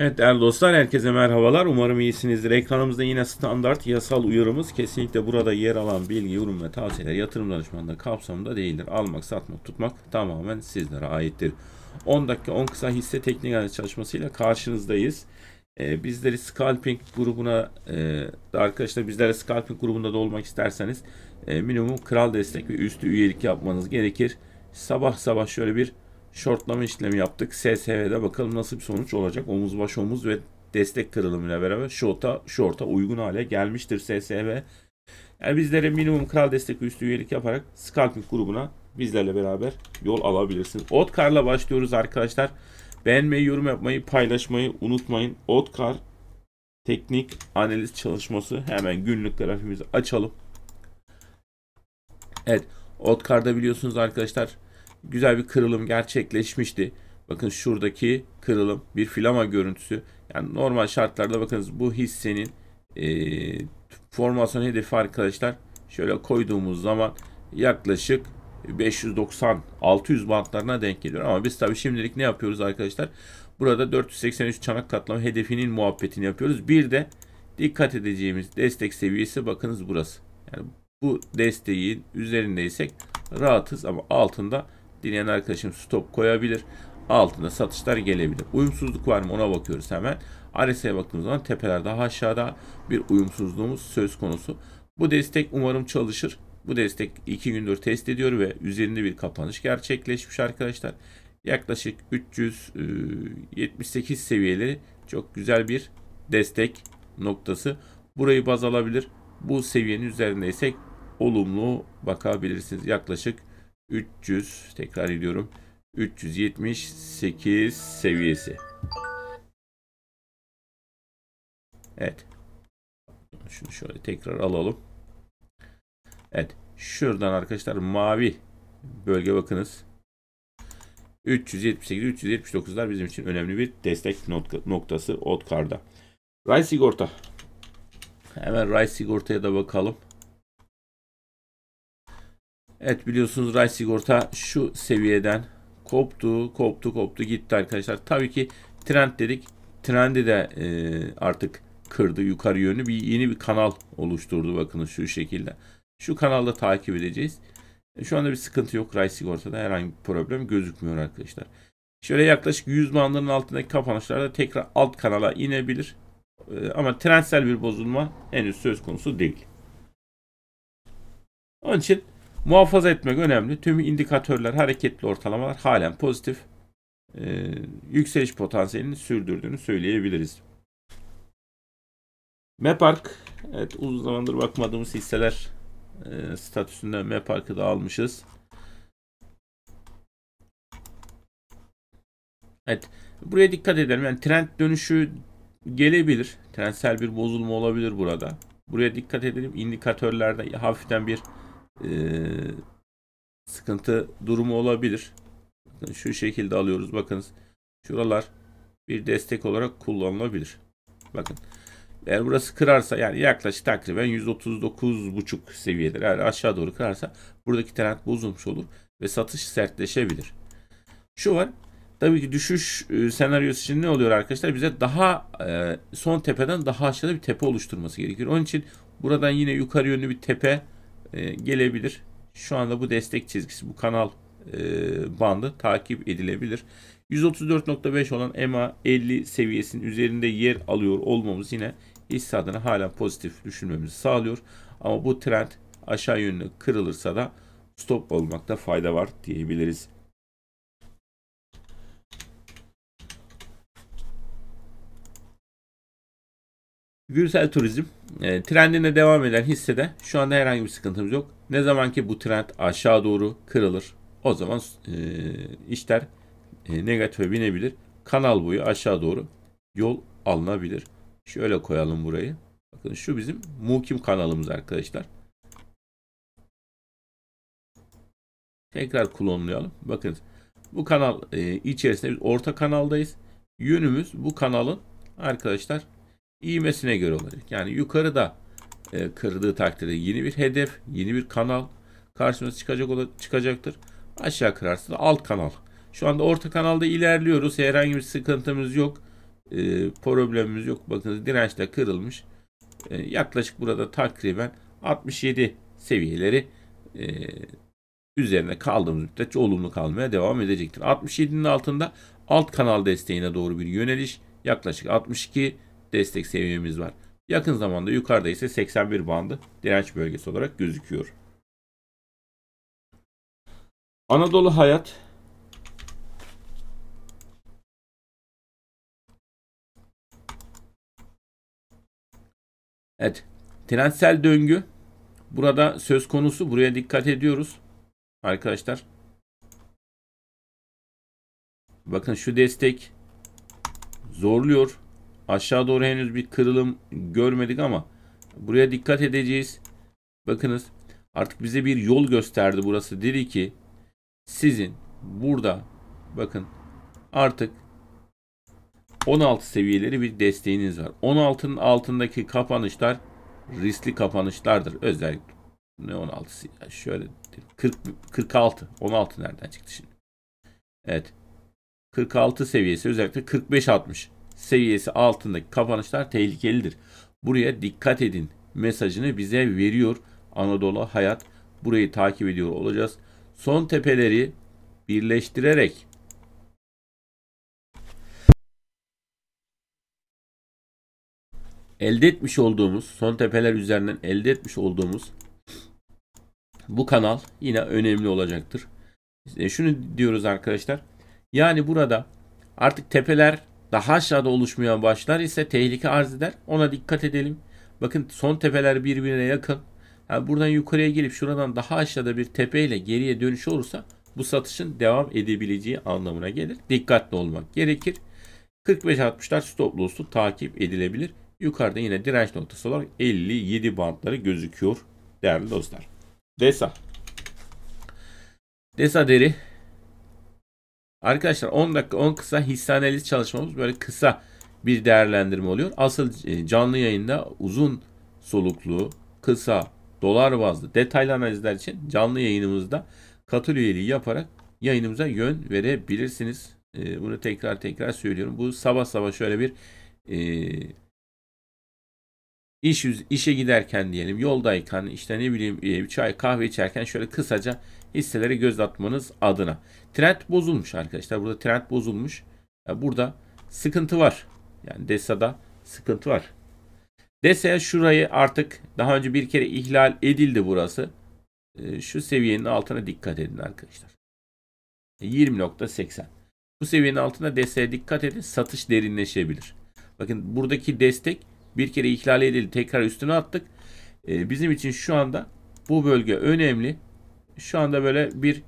Evet değerli dostlar herkese merhabalar. Umarım iyisinizdir. Ekranımızda yine standart yasal uyarımız kesinlikle burada yer alan bilgi, yorum ve tavsiyeler yatırım danışmanlığı kapsamında değildir. Almak, satmak, tutmak tamamen sizlere aittir. 10 dakika 10 kısa hisse teknik analiz çalışmasıyla karşınızdayız. Ee, bizleri Scalping grubuna e, arkadaşlar bizlere Scalping grubunda da olmak isterseniz e, minimum kral destek ve üstü üyelik yapmanız gerekir. Sabah sabah şöyle bir shortlama işlemi yaptık. SSV'de bakalım nasıl bir sonuç olacak. Omuz baş omuz ve destek kırılımıyla beraber short'a short'a uygun hale gelmiştir SSV. Yani bizlere minimum kral destek üstü üyelik yaparak scalping grubuna bizlerle beraber yol alabilirsin. Otkarla başlıyoruz arkadaşlar. Beğenmeyi, yorum yapmayı, paylaşmayı unutmayın. Otkar teknik analiz çalışması hemen günlük grafimizi açalım. Evet, Otkar'da biliyorsunuz arkadaşlar güzel bir kırılım gerçekleşmişti. Bakın şuradaki kırılım bir filama görüntüsü. Yani normal şartlarda bakınız bu hissenin e, formasyon hedefi arkadaşlar şöyle koyduğumuz zaman yaklaşık 590-600 bantlarına denk geliyor. Ama biz tabii şimdilik ne yapıyoruz arkadaşlar? Burada 483 çanak katlama hedefinin muhabbetini yapıyoruz. Bir de dikkat edeceğimiz destek seviyesi bakınız burası. Yani bu desteğin üzerindeysek rahatız ama altında dileyen arkadaşım stop koyabilir. altında satışlar gelebilir. Uyumsuzluk var mı ona bakıyoruz hemen. RSI'ye baktığımız zaman tepeler daha aşağıda bir uyumsuzluğumuz söz konusu. Bu destek umarım çalışır. Bu destek 2 gündür test ediyor ve üzerinde bir kapanış gerçekleşmiş arkadaşlar. Yaklaşık 378 e, seviyeleri çok güzel bir destek noktası. Burayı baz alabilir. Bu seviyenin üzerindeysek olumlu bakabilirsiniz. Yaklaşık 300 tekrar ediyorum. 378 seviyesi. Evet. Şunu şöyle tekrar alalım. Evet. Şuradan arkadaşlar mavi bölge bakınız. 378 379'lar bizim için önemli bir destek noktası Otkar'da. Ray sigorta. Hemen Ray sigortaya da bakalım. Evet biliyorsunuz Ray sigorta şu seviyeden koptu, koptu, koptu gitti arkadaşlar. Tabii ki trend dedik. Trendi de e, artık kırdı yukarı yönü bir yeni bir kanal oluşturdu bakın şu şekilde. Şu kanalda takip edeceğiz. E, şu anda bir sıkıntı yok. Ray sigortada herhangi bir problem gözükmüyor arkadaşlar. Şöyle yaklaşık 100 bandının altındaki kapanışlarda tekrar alt kanala inebilir. E, ama trendsel bir bozulma henüz söz konusu değil. Onun için Muhafaza etmek önemli. Tüm indikatörler, hareketli ortalamalar halen pozitif. Ee, yükseliş potansiyelini sürdürdüğünü söyleyebiliriz. Mepark, evet uzun zamandır bakmadığımız hisseler e, statüsünde Mepark'ı da almışız. Evet, buraya dikkat edelim. Yani trend dönüşü gelebilir. Trendsel bir bozulma olabilir burada. Buraya dikkat edelim. İndikatörlerde hafiften bir e, sıkıntı durumu olabilir. Bakın şu şekilde alıyoruz. Bakınız şuralar bir destek olarak kullanılabilir. Bakın eğer burası kırarsa yani yaklaşık takriben 139,5 seviyedir. Eğer aşağı doğru kırarsa buradaki trend bozulmuş olur ve satış sertleşebilir. Şu var. Tabii ki düşüş e, senaryosu için ne oluyor arkadaşlar? Bize daha e, son tepeden daha aşağıda bir tepe oluşturması gerekir. Onun için buradan yine yukarı yönlü bir tepe e, gelebilir. Şu anda bu destek çizgisi, bu kanal e, bandı takip edilebilir. 134.5 olan EMA 50 seviyesinin üzerinde yer alıyor olmamız yine hisse adına hala pozitif düşünmemizi sağlıyor. Ama bu trend aşağı yönlü kırılırsa da stop olmakta fayda var diyebiliriz. Gürsel Turizm e, trendine devam eden hissede şu anda herhangi bir sıkıntımız yok. Ne zaman ki bu trend aşağı doğru kırılır o zaman e, işler e, negatife binebilir. Kanal boyu aşağı doğru yol alınabilir. Şöyle koyalım burayı. Bakın şu bizim mukim kanalımız arkadaşlar. Tekrar klonlayalım. Bakın bu kanal e, içerisinde biz orta kanaldayız. Yönümüz bu kanalın arkadaşlar İğmesine göre olacak. Yani yukarıda e, kırdığı takdirde yeni bir hedef, yeni bir kanal karşımıza çıkacak çıkacaktır. Aşağı kırarsa da alt kanal. Şu anda orta kanalda ilerliyoruz. Herhangi bir sıkıntımız yok. E, problemimiz yok. Bakınız, direnç de kırılmış. E, yaklaşık burada takriben 67 seviyeleri e, üzerine kaldığımız müddetçe olumlu kalmaya devam edecektir. 67'nin altında alt kanal desteğine doğru bir yöneliş yaklaşık 62 destek seviyemiz var. Yakın zamanda yukarıda ise 81 bandı direnç bölgesi olarak gözüküyor. Anadolu Hayat Evet. Trensel döngü burada söz konusu. Buraya dikkat ediyoruz. Arkadaşlar. Bakın şu destek zorluyor. Aşağı doğru henüz bir kırılım görmedik ama buraya dikkat edeceğiz. Bakınız artık bize bir yol gösterdi burası. Dedi ki sizin burada bakın artık 16 seviyeleri bir desteğiniz var. 16'nın altındaki kapanışlar riskli kapanışlardır. Özellikle ne 16'sı ya şöyle 40 46 16 nereden çıktı şimdi? Evet. 46 seviyesi özellikle 45 60 seviyesi altındaki kapanışlar tehlikelidir. Buraya dikkat edin mesajını bize veriyor Anadolu Hayat. Burayı takip ediyor olacağız. Son tepeleri birleştirerek elde etmiş olduğumuz son tepeler üzerinden elde etmiş olduğumuz bu kanal yine önemli olacaktır. E şunu diyoruz arkadaşlar. Yani burada artık tepeler daha aşağıda oluşmaya başlar ise tehlike arz eder. Ona dikkat edelim. Bakın son tepeler birbirine yakın. Yani buradan yukarıya gelip şuradan daha aşağıda bir tepeyle geriye dönüş olursa bu satışın devam edebileceği anlamına gelir. Dikkatli olmak gerekir. 45-60'lar stop loss'u takip edilebilir. Yukarıda yine direnç noktası olarak 57 bantları gözüküyor değerli dostlar. DESA DESA deri Arkadaşlar 10 dakika 10 kısa hisse analiz çalışmamız böyle kısa bir değerlendirme oluyor. Asıl e, canlı yayında uzun soluklu, kısa, dolar bazlı detaylı analizler için canlı yayınımızda katıl üyeliği yaparak yayınımıza yön verebilirsiniz. E, bunu tekrar tekrar söylüyorum. Bu sabah sabah şöyle bir e, İş, işe giderken diyelim yoldayken işte ne bileyim bir e, çay kahve içerken şöyle kısaca hisseleri göz atmanız adına. Trend bozulmuş arkadaşlar. Burada trend bozulmuş. Burada sıkıntı var. Yani DESA'da sıkıntı var. DESA şurayı artık daha önce bir kere ihlal edildi burası. E, şu seviyenin altına dikkat edin arkadaşlar. 20.80. E, Bu seviyenin altına DESA'ya dikkat edin. Satış derinleşebilir. Bakın buradaki destek bir kere ihlal edildi. Tekrar üstüne attık. E, bizim için şu anda bu bölge önemli. Şu anda böyle bir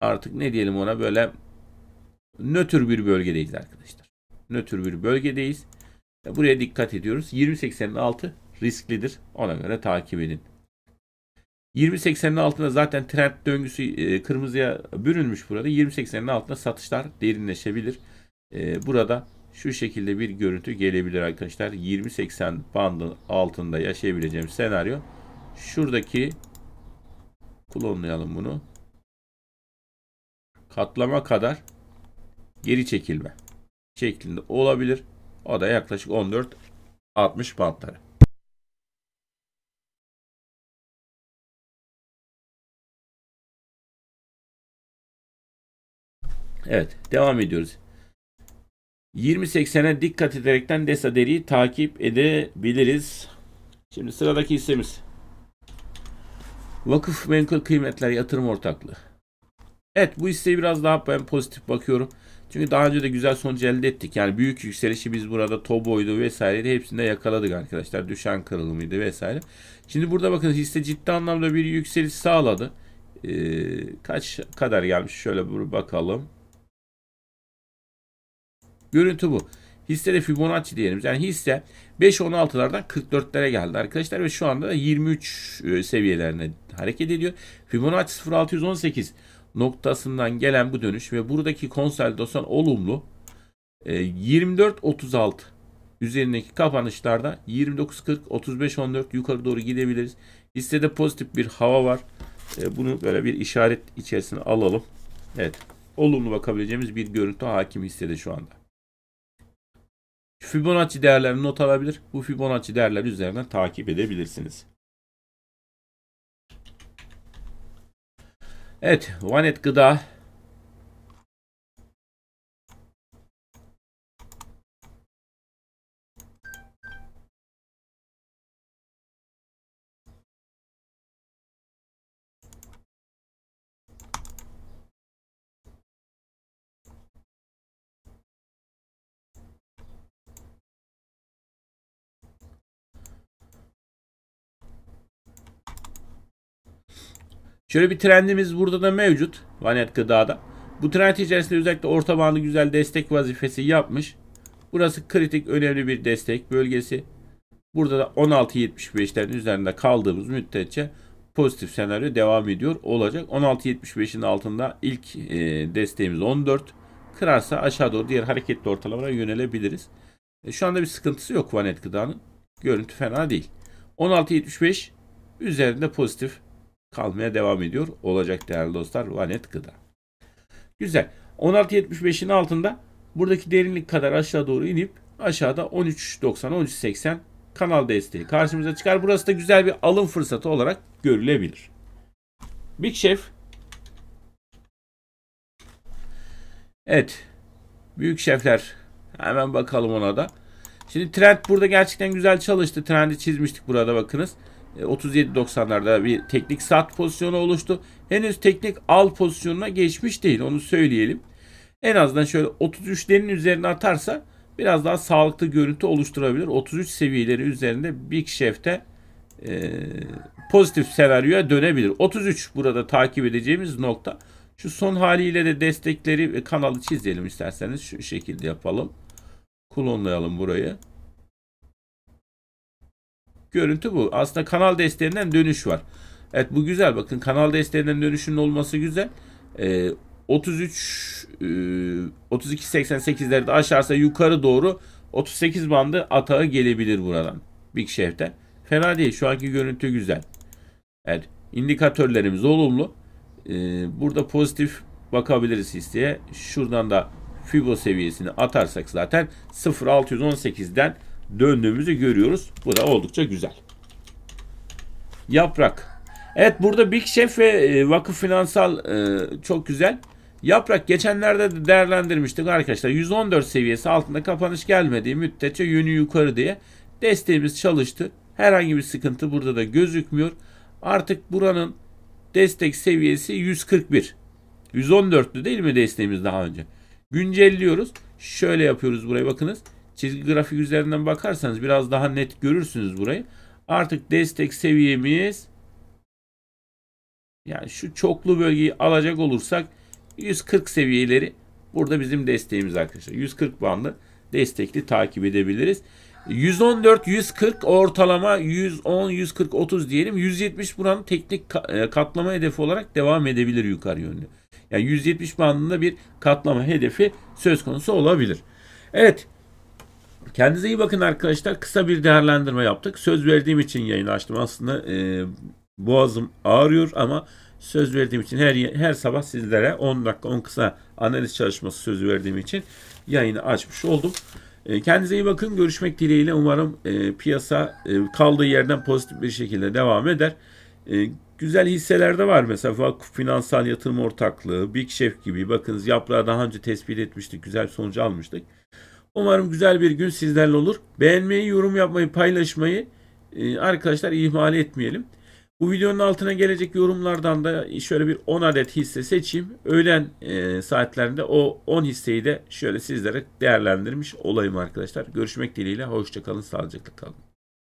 artık ne diyelim ona böyle nötr bir bölgedeyiz arkadaşlar. Nötr bir bölgedeyiz. Buraya dikkat ediyoruz. 20.80'in altı risklidir. Ona göre takip edin. 20.80'in altında zaten trend döngüsü e, kırmızıya bürünmüş burada. 20.80'in altında satışlar derinleşebilir. E, burada şu şekilde bir görüntü gelebilir arkadaşlar. 20-80 bandın altında yaşayabileceğim senaryo. Şuradaki klonlayalım bunu. Katlama kadar geri çekilme şeklinde olabilir. O da yaklaşık 14-60 bandları. Evet devam ediyoruz. 20.80'e dikkat ederekten DESA deriyi takip edebiliriz. Şimdi sıradaki hissemiz. Vakıf Menkul Kıymetler Yatırım Ortaklığı. Evet bu hisseye biraz daha ben pozitif bakıyorum. Çünkü daha önce de güzel sonuç elde ettik. Yani büyük yükselişi biz burada Tobo'ydu vesaire hepsinde yakaladık arkadaşlar. Düşen kırılımıydı vesaire. Şimdi burada bakın hisse ciddi anlamda bir yükseliş sağladı. Ee, kaç kadar gelmiş şöyle bir bakalım. Görüntü bu. Hisse de Fibonacci diyelim. Yani hisse 5.16'lardan 44'lere geldi arkadaşlar ve şu anda da 23 e, seviyelerine hareket ediyor. Fibonacci 0618 noktasından gelen bu dönüş ve buradaki konsolidasyon olumlu. 24.36 e, üzerindeki kapanışlarda 29.40 35.14 yukarı doğru gidebiliriz. Hissede pozitif bir hava var. E, bunu böyle bir işaret içerisine alalım. Evet. Olumlu bakabileceğimiz bir görüntü hakim hissede şu anda. Fibonacci değerlerini not alabilir. Bu Fibonacci değerleri üzerinden takip edebilirsiniz. Evet, Vanet Gıda Şöyle bir trendimiz burada da mevcut. Vanet gıdada. Bu trend içerisinde özellikle orta bandı güzel destek vazifesi yapmış. Burası kritik önemli bir destek bölgesi. Burada da 16.75'lerin üzerinde kaldığımız müddetçe pozitif senaryo devam ediyor olacak. 16.75'in altında ilk e, desteğimiz 14. Kırarsa aşağı doğru diğer hareketli ortalamaya yönelebiliriz. E, şu anda bir sıkıntısı yok Vanet gıdanın. Görüntü fena değil. 16.75 üzerinde pozitif kalmaya devam ediyor olacak değerli dostlar Vanet Gıda. Güzel. 16.75'in altında buradaki derinlik kadar aşağı doğru inip aşağıda 13.90 13.80 kanal desteği karşımıza çıkar. Burası da güzel bir alım fırsatı olarak görülebilir. Big Chef Evet. Büyük şefler. Hemen bakalım ona da. Şimdi trend burada gerçekten güzel çalıştı. Trendi çizmiştik burada bakınız. 37.90'larda e, bir teknik sat pozisyonu oluştu. Henüz teknik al pozisyonuna geçmiş değil onu söyleyelim. En azından şöyle 33'lerin üzerine atarsa biraz daha sağlıklı görüntü oluşturabilir. 33 seviyeleri üzerinde Big Chef'te e, pozitif senaryoya dönebilir. 33 burada takip edeceğimiz nokta. Şu son haliyle de destekleri e, kanalı çizelim isterseniz şu şekilde yapalım. Klonlayalım burayı. Görüntü bu. Aslında kanal desteğinden dönüş var. Evet bu güzel. Bakın kanal desteğinden dönüşünün olması güzel. Ee, 33 e, 32.88'lerde aşağısa yukarı doğru 38 bandı atağı gelebilir buradan. Big Chef'ten. Fena değil. Şu anki görüntü güzel. Evet. indikatörlerimiz olumlu. Ee, burada pozitif bakabiliriz hisseye. Şuradan da Fibo seviyesini atarsak zaten 0.618'den döndüğümüzü görüyoruz. Bu da oldukça güzel. Yaprak. Evet burada Big Chef ve e, Vakıf Finansal e, çok güzel. Yaprak geçenlerde de değerlendirmiştik arkadaşlar. 114 seviyesi altında kapanış gelmediği müddetçe yönü yukarı diye desteğimiz çalıştı. Herhangi bir sıkıntı burada da gözükmüyor. Artık buranın destek seviyesi 141. 114'lü değil mi desteğimiz daha önce? Güncelliyoruz. Şöyle yapıyoruz buraya bakınız. Çizgi grafik üzerinden bakarsanız biraz daha net görürsünüz burayı. Artık destek seviyemiz yani şu çoklu bölgeyi alacak olursak 140 seviyeleri burada bizim desteğimiz arkadaşlar. 140 bandı destekli takip edebiliriz. 114 140 ortalama 110 140 30 diyelim. 170 buranın teknik e, katlama hedefi olarak devam edebilir yukarı yönlü. Yani 170 bandında bir katlama hedefi söz konusu olabilir. Evet Kendinize iyi bakın arkadaşlar. Kısa bir değerlendirme yaptık. Söz verdiğim için yayını açtım. Aslında e, boğazım ağrıyor ama söz verdiğim için her her sabah sizlere 10 dakika 10 kısa analiz çalışması sözü verdiğim için yayını açmış oldum. E, kendinize iyi bakın. Görüşmek dileğiyle. Umarım e, piyasa e, kaldığı yerden pozitif bir şekilde devam eder. E, güzel hisselerde var mesela Vakıf Finansal Yatırım Ortaklığı, Big Chef gibi. Bakınız yaprağı daha önce tespit etmiştik. Güzel sonucu almıştık. Umarım güzel bir gün sizlerle olur. Beğenmeyi, yorum yapmayı, paylaşmayı e, arkadaşlar ihmal etmeyelim. Bu videonun altına gelecek yorumlardan da şöyle bir 10 adet hisse seçeyim. Öğlen e, saatlerinde o 10 hisseyi de şöyle sizlere değerlendirmiş olayım arkadaşlar. Görüşmek dileğiyle. Hoşçakalın. Sağlıcakla kalın.